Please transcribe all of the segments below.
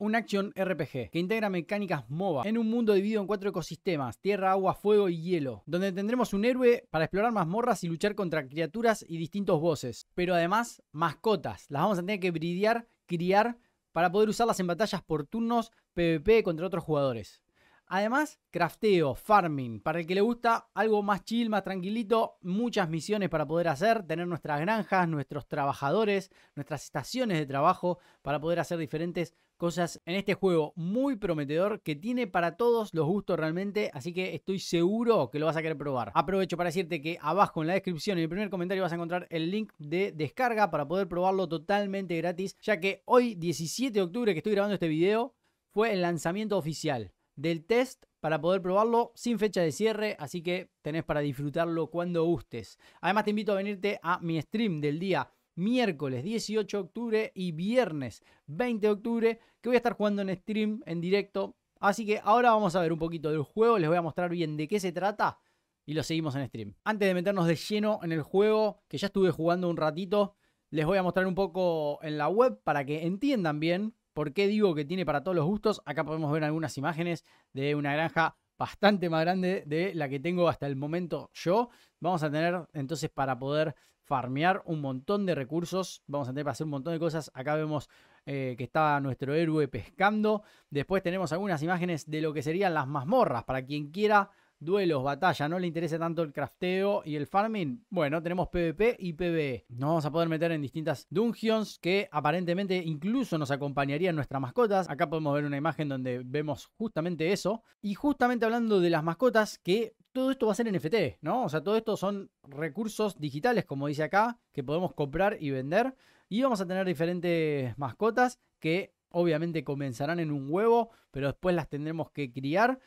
un acción RPG que integra mecánicas MOBA en un mundo dividido en cuatro ecosistemas, tierra, agua, fuego y hielo, donde tendremos un héroe para explorar mazmorras y luchar contra criaturas y distintos voces. pero además mascotas, las vamos a tener que bridear, criar para poder usarlas en batallas por turnos, PvP contra otros jugadores. Además, crafteo, farming, para el que le gusta algo más chill, más tranquilito, muchas misiones para poder hacer, tener nuestras granjas, nuestros trabajadores, nuestras estaciones de trabajo, para poder hacer diferentes cosas en este juego muy prometedor que tiene para todos los gustos realmente, así que estoy seguro que lo vas a querer probar. Aprovecho para decirte que abajo en la descripción, en el primer comentario vas a encontrar el link de descarga para poder probarlo totalmente gratis, ya que hoy 17 de octubre que estoy grabando este video fue el lanzamiento oficial del test para poder probarlo sin fecha de cierre, así que tenés para disfrutarlo cuando gustes. Además te invito a venirte a mi stream del día miércoles 18 de octubre y viernes 20 de octubre, que voy a estar jugando en stream en directo. Así que ahora vamos a ver un poquito del juego, les voy a mostrar bien de qué se trata y lo seguimos en stream. Antes de meternos de lleno en el juego, que ya estuve jugando un ratito, les voy a mostrar un poco en la web para que entiendan bien ¿Por qué digo que tiene para todos los gustos? Acá podemos ver algunas imágenes de una granja bastante más grande de la que tengo hasta el momento yo. Vamos a tener entonces para poder farmear un montón de recursos, vamos a tener para hacer un montón de cosas. Acá vemos eh, que está nuestro héroe pescando. Después tenemos algunas imágenes de lo que serían las mazmorras, para quien quiera duelos, batalla, no le interesa tanto el crafteo y el farming, bueno, tenemos PvP y PvE. Nos vamos a poder meter en distintas dungeons que aparentemente incluso nos acompañarían nuestras mascotas. Acá podemos ver una imagen donde vemos justamente eso. Y justamente hablando de las mascotas, que todo esto va a ser NFT, ¿no? O sea, todo esto son recursos digitales, como dice acá, que podemos comprar y vender. Y vamos a tener diferentes mascotas que obviamente comenzarán en un huevo, pero después las tendremos que criar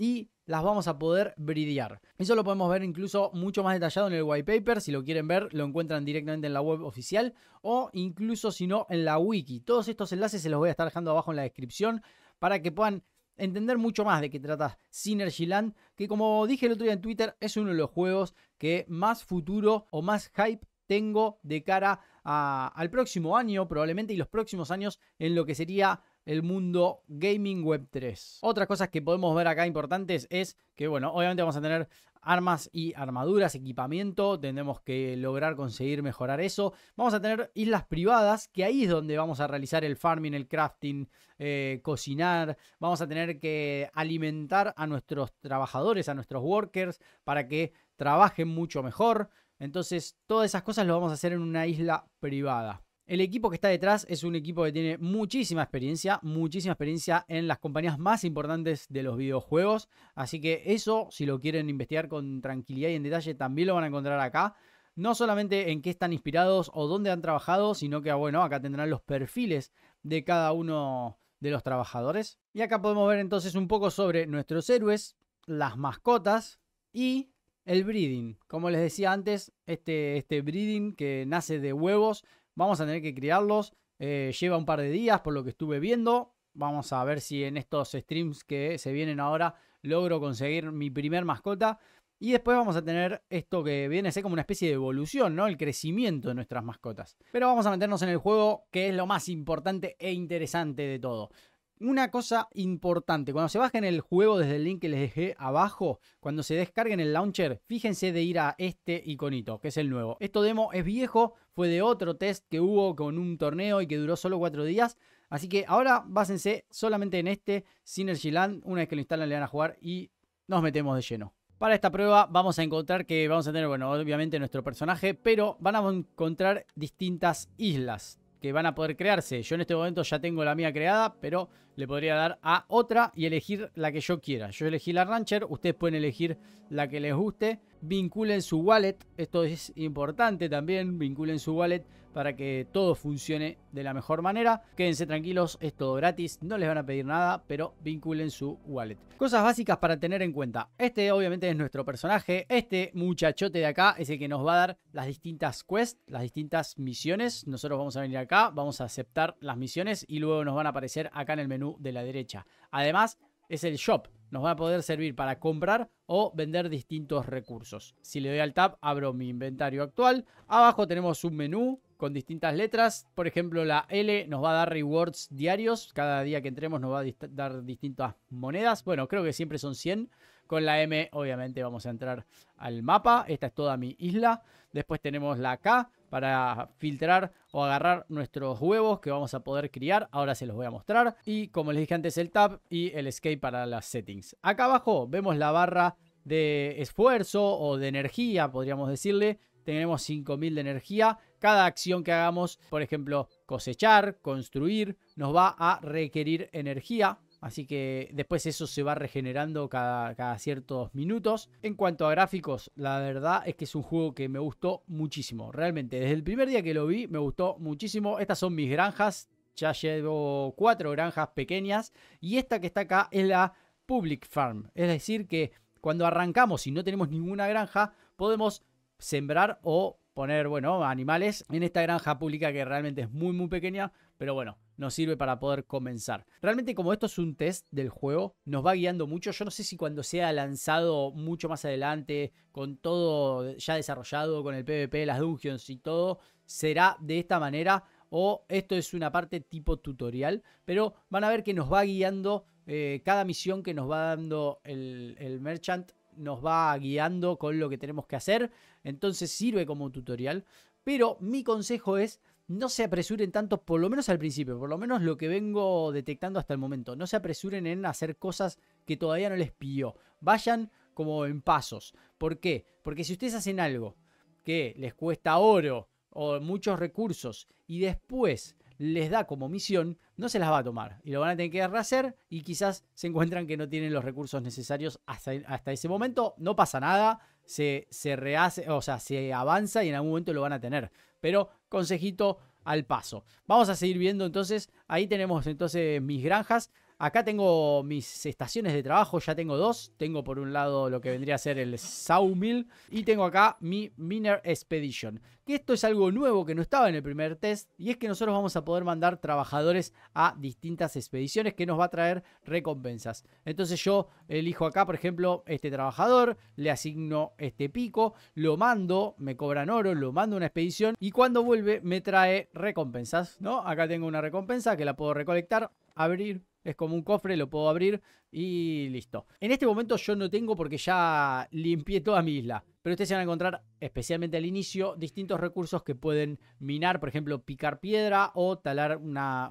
y las vamos a poder bridear. Eso lo podemos ver incluso mucho más detallado en el white paper. Si lo quieren ver, lo encuentran directamente en la web oficial o incluso si no en la wiki. Todos estos enlaces se los voy a estar dejando abajo en la descripción para que puedan entender mucho más de qué trata Synergy que como dije el otro día en Twitter, es uno de los juegos que más futuro o más hype tengo de cara al próximo año probablemente y los próximos años en lo que sería el mundo gaming web 3. Otras cosas que podemos ver acá importantes es que, bueno, obviamente vamos a tener armas y armaduras, equipamiento, tendremos que lograr conseguir mejorar eso. Vamos a tener islas privadas, que ahí es donde vamos a realizar el farming, el crafting, eh, cocinar. Vamos a tener que alimentar a nuestros trabajadores, a nuestros workers, para que trabajen mucho mejor. Entonces, todas esas cosas lo vamos a hacer en una isla privada. El equipo que está detrás es un equipo que tiene muchísima experiencia, muchísima experiencia en las compañías más importantes de los videojuegos. Así que eso, si lo quieren investigar con tranquilidad y en detalle, también lo van a encontrar acá. No solamente en qué están inspirados o dónde han trabajado, sino que, ah, bueno, acá tendrán los perfiles de cada uno de los trabajadores. Y acá podemos ver entonces un poco sobre nuestros héroes, las mascotas y el breeding. Como les decía antes, este, este breeding que nace de huevos Vamos a tener que criarlos. Eh, lleva un par de días por lo que estuve viendo. Vamos a ver si en estos streams que se vienen ahora logro conseguir mi primer mascota. Y después vamos a tener esto que viene a ser como una especie de evolución, ¿no? El crecimiento de nuestras mascotas. Pero vamos a meternos en el juego que es lo más importante e interesante de todo una cosa importante, cuando se bajen el juego desde el link que les dejé abajo, cuando se descarguen el launcher, fíjense de ir a este iconito, que es el nuevo. Esto demo es viejo, fue de otro test que hubo con un torneo y que duró solo 4 días. Así que ahora básense solamente en este Synergy Land, una vez que lo instalan le van a jugar y nos metemos de lleno. Para esta prueba vamos a encontrar que vamos a tener, bueno, obviamente nuestro personaje, pero van a encontrar distintas islas que van a poder crearse. Yo en este momento ya tengo la mía creada, pero le podría dar a otra y elegir la que yo quiera. Yo elegí la Rancher, ustedes pueden elegir la que les guste vinculen su wallet, esto es importante también, vinculen su wallet para que todo funcione de la mejor manera. Quédense tranquilos, es todo gratis, no les van a pedir nada, pero vinculen su wallet. Cosas básicas para tener en cuenta. Este obviamente es nuestro personaje, este muchachote de acá es el que nos va a dar las distintas quests, las distintas misiones. Nosotros vamos a venir acá, vamos a aceptar las misiones y luego nos van a aparecer acá en el menú de la derecha. Además, es el shop. Nos va a poder servir para comprar o vender distintos recursos. Si le doy al tab, abro mi inventario actual. Abajo tenemos un menú con distintas letras. Por ejemplo, la L nos va a dar rewards diarios. Cada día que entremos nos va a dar distintas monedas. Bueno, creo que siempre son 100. Con la M, obviamente, vamos a entrar al mapa. Esta es toda mi isla. Después tenemos la K, para filtrar o agarrar nuestros huevos que vamos a poder criar. Ahora se los voy a mostrar. Y como les dije antes, el tab y el escape para las settings. Acá abajo vemos la barra de esfuerzo o de energía, podríamos decirle. Tenemos 5000 de energía. Cada acción que hagamos, por ejemplo, cosechar, construir, nos va a requerir energía. Así que después eso se va regenerando cada, ciertos minutos. En cuanto a gráficos, la verdad es que es un juego que me gustó muchísimo. Realmente, desde el primer día que lo vi, me gustó muchísimo. Estas son mis granjas. Ya llevo cuatro granjas pequeñas. Y esta que está acá es la Public Farm. Es decir, que cuando arrancamos y no tenemos ninguna granja, podemos sembrar o poner, bueno, animales en esta granja pública que realmente es muy, muy pequeña. Pero bueno, nos sirve para poder comenzar. Realmente como esto es un test del juego, nos va guiando mucho. Yo no sé si cuando sea lanzado mucho más adelante, con todo ya desarrollado, con el PvP, las dungeons y todo, será de esta manera o esto es una parte tipo tutorial, pero van a ver que nos va guiando eh, cada misión que nos va dando el, el merchant, nos va guiando con lo que tenemos que hacer, entonces sirve como tutorial, pero mi consejo es no se apresuren tanto, por lo menos al principio, por lo menos lo que vengo detectando hasta el momento. No se apresuren en hacer cosas que todavía no les pidió. Vayan como en pasos. ¿Por qué? Porque si ustedes hacen algo que les cuesta oro o muchos recursos y después les da como misión, no se las va a tomar y lo van a tener que rehacer y quizás se encuentran que no tienen los recursos necesarios hasta, hasta ese momento. No pasa nada, se, rehace, o sea, se avanza y en algún momento lo van a tener. Pero consejito al paso. Vamos a seguir viendo entonces, ahí tenemos entonces mis granjas. Acá tengo mis estaciones de trabajo, ya tengo dos. Tengo por un lado lo que vendría a ser el Sawmill y tengo acá mi Miner Expedition. Que esto es algo nuevo que no estaba en el primer test y es que nosotros vamos a poder mandar trabajadores a distintas expediciones que nos va a traer recompensas. Entonces yo elijo acá, por ejemplo, este trabajador, le asigno este pico, lo mando, me cobran oro, lo mando a una expedición y cuando vuelve me trae recompensas, ¿no? Acá tengo una recompensa que la puedo recolectar, abrir es como un cofre, lo puedo abrir y listo. En este momento yo no tengo porque ya limpié toda mi isla. Pero ustedes se van a encontrar, especialmente al inicio, distintos recursos que pueden minar, por ejemplo, picar piedra o talar unas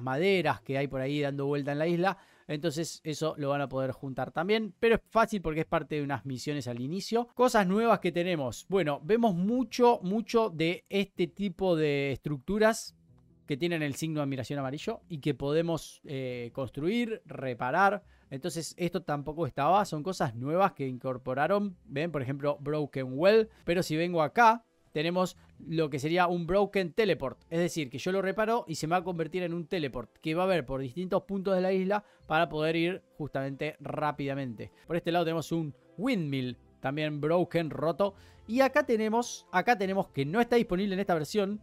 maderas que hay por ahí dando vuelta en la isla. Entonces eso lo van a poder juntar también, pero es fácil porque es parte de unas misiones al inicio. Cosas nuevas que tenemos. Bueno, vemos mucho, mucho de este tipo de estructuras que tienen el signo de admiración amarillo y que podemos eh, construir, reparar. Entonces esto tampoco estaba, son cosas nuevas que incorporaron. Ven, por ejemplo, Broken Well, pero si vengo acá, tenemos lo que sería un broken teleport. Es decir, que yo lo reparo y se va a convertir en un teleport que va a haber por distintos puntos de la isla para poder ir justamente rápidamente. Por este lado tenemos un windmill, también broken, roto. Y acá tenemos, acá tenemos que no está disponible en esta versión,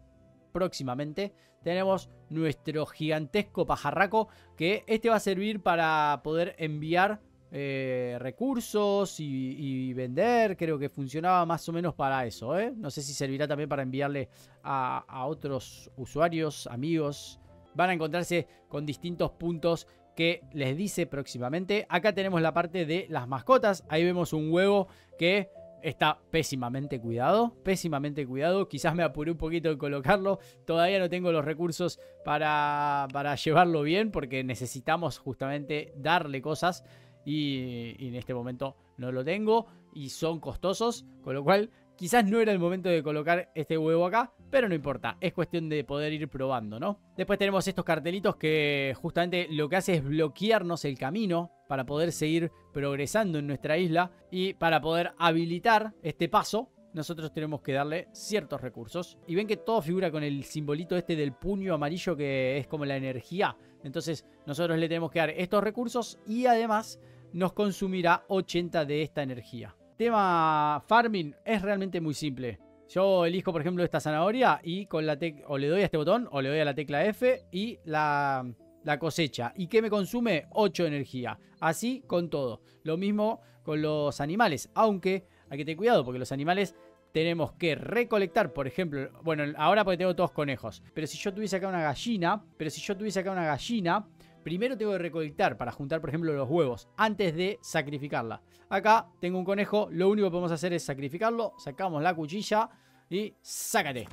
próximamente, tenemos nuestro gigantesco pajarraco que este va a servir para poder enviar eh, recursos y, vender. Creo que funcionaba más o menos para eso. ¿eh? No sé si servirá también para enviarle a, otros usuarios, amigos. Van a encontrarse con distintos puntos que les dice próximamente. Acá tenemos la parte de las mascotas. Ahí vemos un huevo que está pésimamente cuidado, pésimamente cuidado. Quizás me apuré un poquito en colocarlo. Todavía no tengo los recursos para, para llevarlo bien porque necesitamos justamente darle cosas y, en este momento no lo tengo y son costosos, con lo cual quizás no era el momento de colocar este huevo acá, pero no importa, es cuestión de poder ir probando, ¿no? Después tenemos estos cartelitos que justamente lo que hace es bloquearnos el camino para poder seguir progresando en nuestra isla y para poder habilitar este paso nosotros tenemos que darle ciertos recursos. Y ven que todo figura con el simbolito este del puño amarillo que es como la energía. Entonces nosotros le tenemos que dar estos recursos y además nos consumirá 80 de esta energía. Tema farming es realmente muy simple. Yo elijo, por ejemplo, esta zanahoria y con la o le doy a este botón o le doy a la tecla F y la, la cosecha. ¿Y qué me consume? 8 energía. Así con todo. Lo mismo con los animales, aunque hay que tener cuidado porque los animales tenemos que recolectar, por ejemplo, bueno, ahora porque tengo todos conejos, pero si yo tuviese acá una gallina, pero si yo tuviese acá una gallina, primero tengo que recolectar para juntar, por ejemplo, los huevos antes de sacrificarla. Acá tengo un conejo, lo único que podemos hacer es sacrificarlo, sacamos la cuchilla y sácate.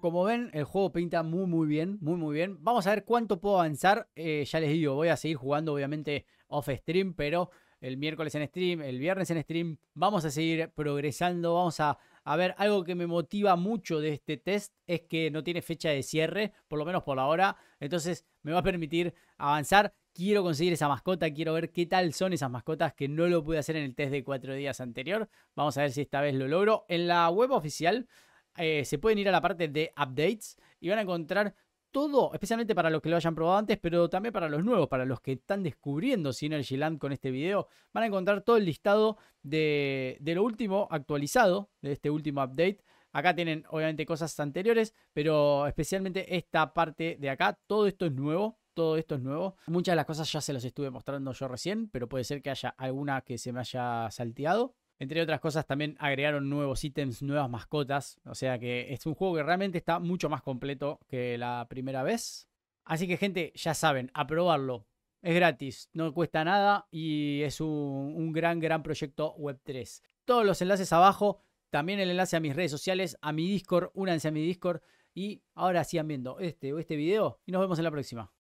Como ven, el juego pinta muy muy bien, muy muy bien. Vamos a ver cuánto puedo avanzar. Eh, ya les digo, voy a seguir jugando obviamente off stream, pero el miércoles en stream, el viernes en stream, vamos a seguir progresando, vamos a, a ver, algo que me motiva mucho de este test es que no tiene fecha de cierre, por lo menos por la hora, entonces me va a permitir avanzar quiero conseguir esa mascota, quiero ver qué tal son esas mascotas que no lo pude hacer en el test de cuatro días anterior. Vamos a ver si esta vez lo logro. En la web oficial eh, se pueden ir a la parte de updates y van a encontrar todo, especialmente para los que lo hayan probado antes, pero también para los nuevos, para los que están descubriendo Synergy Land con este video, van a encontrar todo el listado de lo último actualizado, de este último update. Acá tienen obviamente cosas anteriores, pero especialmente esta parte de acá, todo esto es nuevo, todo esto es nuevo. Muchas de las cosas ya se las estuve mostrando yo recién, pero puede ser que haya alguna que se me haya salteado. Entre otras cosas, también agregaron nuevos ítems, nuevas mascotas. O sea que es un juego que realmente está mucho más completo que la primera vez. Así que, gente, ya saben, Aprobarlo. Es gratis, no cuesta nada y es un, un gran, gran proyecto Web3. Todos los enlaces abajo, también el enlace a mis redes sociales, a mi Discord, únanse a mi Discord. Y ahora sigan viendo este o este video y nos vemos en la próxima.